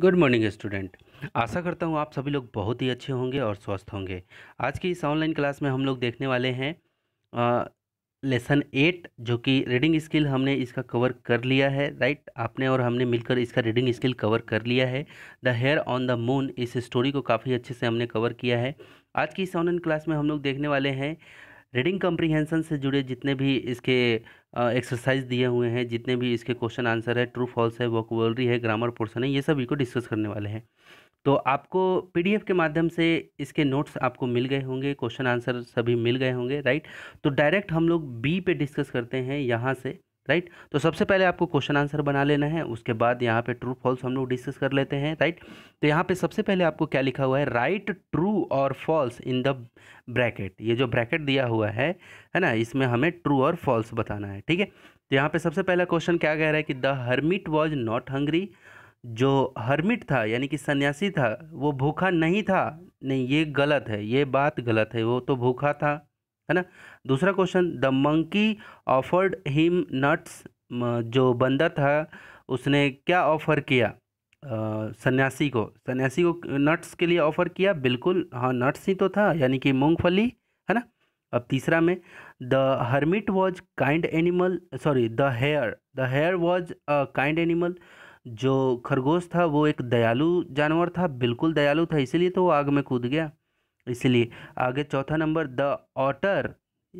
good morning student आशा करता हूँ आप सभी लोग बहुत ही अच्छे होंगे और स्वस्थ होंगे आज की इस ऑनलाइन क्लास में हम लोग देखने वाले हैं आ, लेसन एट जो कि रीडिंग स्किल हमने इसका कवर कर लिया है राइट आपने और हमने मिलकर इसका रीडिंग स्किल कवर कर लिया है the hare on the moon इस स्टोरी को काफ़ी अच्छे से हमने कवर किया है आज की इस ऑनलाइन क्लास में हम लोग देखने वाले हैं रीडिंग कॉम्प्रीहेंसन से जुड़े जितने भी इसके एक्सरसाइज दिए हुए हैं जितने भी इसके क्वेश्चन आंसर है ट्रू फॉल्स है वोकबलरी है ग्रामर पोर्सन है ये सभी को डिस्कस करने वाले हैं तो आपको पीडीएफ के माध्यम से इसके नोट्स आपको मिल गए होंगे क्वेश्चन आंसर सभी मिल गए होंगे राइट तो डायरेक्ट हम लोग बी पे डिस्कस करते हैं यहाँ से राइट तो सबसे पहले आपको क्वेश्चन आंसर बना लेना है उसके बाद यहाँ पे ट्रू फॉल्स हम लोग डिस्कस कर लेते हैं राइट तो यहाँ पे सबसे पहले आपको क्या लिखा हुआ है राइट ट्रू और फॉल्स इन द ब्रैकेट ये जो ब्रैकेट दिया हुआ है है ना इसमें हमें ट्रू और फॉल्स बताना है ठीक है तो यहाँ पे सबसे पहला क्वेश्चन क्या कह रहा है कि the hermit was not hungry जो हर्मिट था यानी कि सन्यासी था वो भूखा नहीं था नहीं ये गलत है ये बात गलत है वो तो भूखा था है ना दूसरा question the monkey offered him nuts जो बंदा था उसने क्या ऑफर किया सन्यासी को सन्यासी को नट्स के लिए ऑफर किया बिल्कुल हाँ नट्स ही तो था यानी कि मूंगफली है ना अब तीसरा में the hermit was kind animal sorry the hare the hare was a kind animal जो खरगोश था वो एक दयालु जानवर था बिल्कुल दयालु था इसीलिए तो वो आग में कूद गया इसलिए आगे चौथा नंबर द ऑटर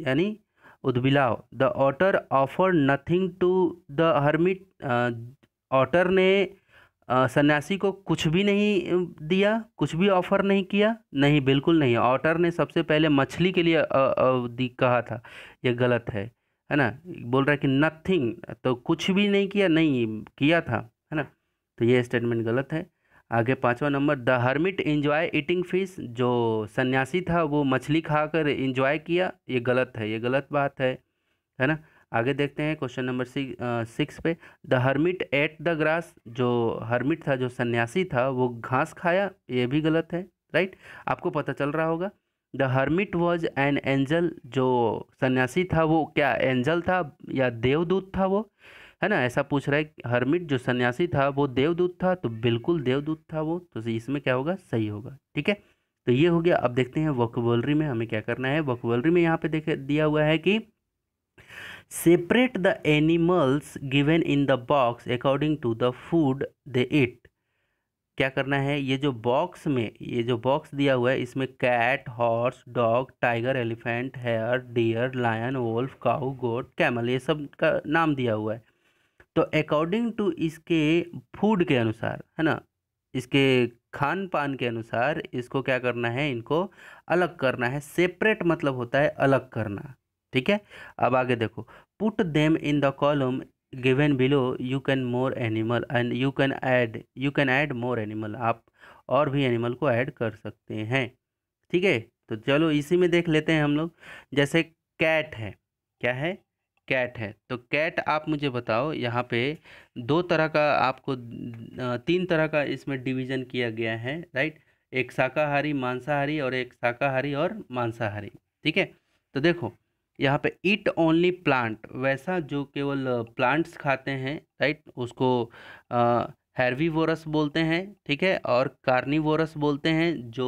यानी उद्बिलाव the otter offer nothing to the hermit otter ने सन्यासी को कुछ भी नहीं दिया कुछ भी ऑफर नहीं किया नहीं बिल्कुल नहीं ऑटर ने सबसे पहले मछली के लिए आ, आ, कहा था यह गलत है है ना बोल रहा है कि नथिंग तो कुछ भी नहीं किया नहीं किया था है ना तो ये स्टेटमेंट गलत है आगे पाँचवा number the hermit enjoy eating fish जो सन्यासी था वो मछली खाकर इंजॉय किया ये गलत है ये गलत बात है है ना आगे देखते हैं क्वेश्चन नंबर सिक्स पे the hermit ate the grass जो हर्मिट था जो सन्यासी था वो घास खाया ये भी गलत है राइट आपको पता चल रहा होगा the hermit was an angel जो सन्यासी था वो क्या एंजल था या देवदूत था वो है ना ऐसा पूछ रहा है हर्मिट जो सन्यासी था वो देवदूत था तो बिल्कुल देवदूत था वो तो इसमें क्या होगा सही होगा ठीक है तो ये हो गया अब देखते हैं वोकबलरी में हमें क्या करना है वोकबलरी में यहाँ पे देखे दिया हुआ है कि separate the animals given in the box according to the food they eat क्या करना है ये जो बॉक्स में ये जो बॉक्स दिया हुआ है इसमें cat horse dog tiger elephant hare deer lion wolf cow goat camel ये सब का नाम दिया हुआ है तो अकॉर्डिंग टू इसके फूड के अनुसार है ना इसके खान पान के अनुसार इसको क्या करना है इनको अलग करना है सेपरेट मतलब होता है अलग करना ठीक है अब आगे देखो put them in the column given below you can more animal and you can add you can add more animal आप और भी एनिमल को ऐड कर सकते हैं ठीक है तो चलो इसी में देख लेते हैं हम लोग जैसे कैट है क्या है कैट है तो कैट आप मुझे बताओ यहाँ पे दो तरह का आपको तीन तरह का इसमें डिवीज़न किया गया है राइट एक शाकाहारी मांसाहारी और एक शाकाहारी और मांसाहारी ठीक है तो देखो यहाँ पे ईट ओनली प्लांट वैसा जो केवल प्लांट्स खाते हैं राइट उसको हैरवी वोरस बोलते हैं ठीक है और कार्नी बोलते हैं जो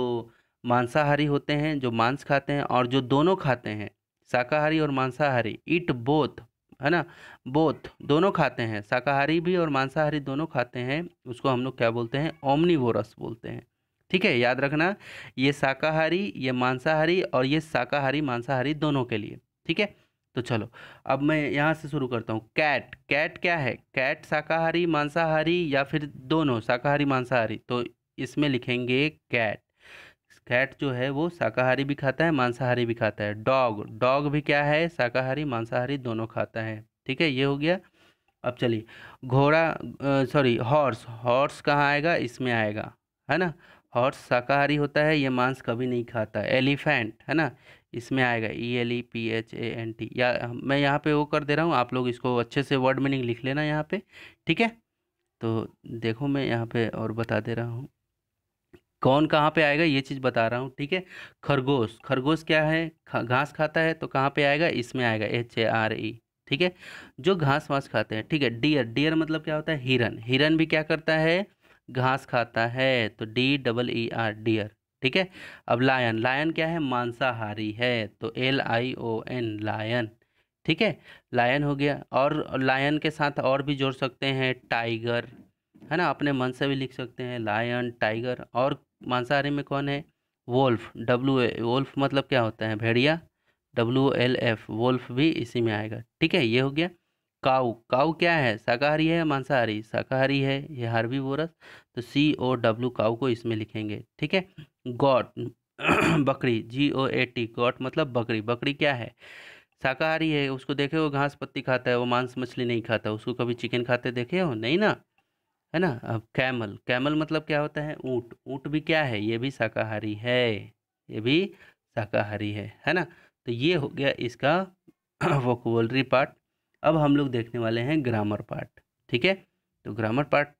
मांसाहारी होते हैं जो मांस खाते हैं और जो दोनों खाते हैं शाकाहारी और मांसाहारी ईट बोथ है ना बोथ दोनों खाते हैं शाकाहारी भी और मांसाहारी दोनों खाते हैं उसको हम लोग क्या बोलते हैं ओमनीवोरस बोलते हैं ठीक है याद रखना ये शाकाहारी ये मांसाहारी और ये शाकाहारी मांसाहारी दोनों के लिए ठीक है तो चलो अब मैं यहाँ से शुरू करता हूँ कैट कैट क्या है कैट शाकाहारी मांसाहारी या फिर दोनों शाकाहारी मांसाहारी तो इसमें लिखेंगे कैट कैट जो है वो शाकाहारी भी खाता है मांसाहारी भी खाता है डॉग डॉग भी क्या है शाकाहारी मांसाहारी दोनों खाता है ठीक है ये हो गया अब चलिए घोड़ा सॉरी हॉर्स हॉर्स कहाँ आएगा इसमें आएगा है ना हॉर्स शाकाहारी होता है ये मांस कभी नहीं खाता एलिफेंट है ना इसमें आएगा E L E P H A N T या मैं यहाँ पे वो कर दे रहा हूँ आप लोग इसको अच्छे से वर्ड मीनिंग लिख लेना यहाँ पे ठीक है तो देखो मैं यहाँ पे और बता दे रहा हूँ कौन कहाँ पे आएगा ये चीज़ बता रहा हूँ ठीक है खरगोश खरगोश क्या है घास खाता है तो कहाँ पे आएगा इसमें आएगा एच ए आर ई ठीक है जो घास वास खाते हैं ठीक है डियर डियर मतलब क्या होता है हिरन हिरन भी क्या करता है घास खाता है तो D double E R deer ठीक है अब लायन लायन क्या है मांसाहारी है तो L I O N lion ठीक है लायन हो गया और लायन के साथ और भी जोड़ सकते हैं टाइगर है ना अपने मन से भी लिख सकते हैं लायन टाइगर और मांसाहारी में कौन है वोल्फ डब्लू वोल्फ मतलब क्या होता है भेड़िया डब्लू एल एफ वोल्फ भी इसी में आएगा ठीक है ये हो गया काऊ काऊ क्या है शाकाहारी है मांसाहारी शाकाहारी है ये हार्वी वोरस तो सी ओ डब्ल्यू काऊ को इसमें लिखेंगे ठीक है गॉट बकरी जी ओ ए टी गॉट मतलब बकरी बकरी क्या है शाकाहारी है उसको देखे हो घास पत्ती खाता है वो मांस मछली नहीं खाता उसको कभी चिकन खाते देखे हो नहीं ना है ना अब कैमल कैमल मतलब क्या होता है ऊँट ऊँट भी क्या है ये भी शाकाहारी है ये भी शाकाहारी है है ना तो ये हो गया इसका वोकबलरी पार्ट अब हम लोग देखने वाले हैं ग्रामर पार्ट ठीक है तो ग्रामर पार्ट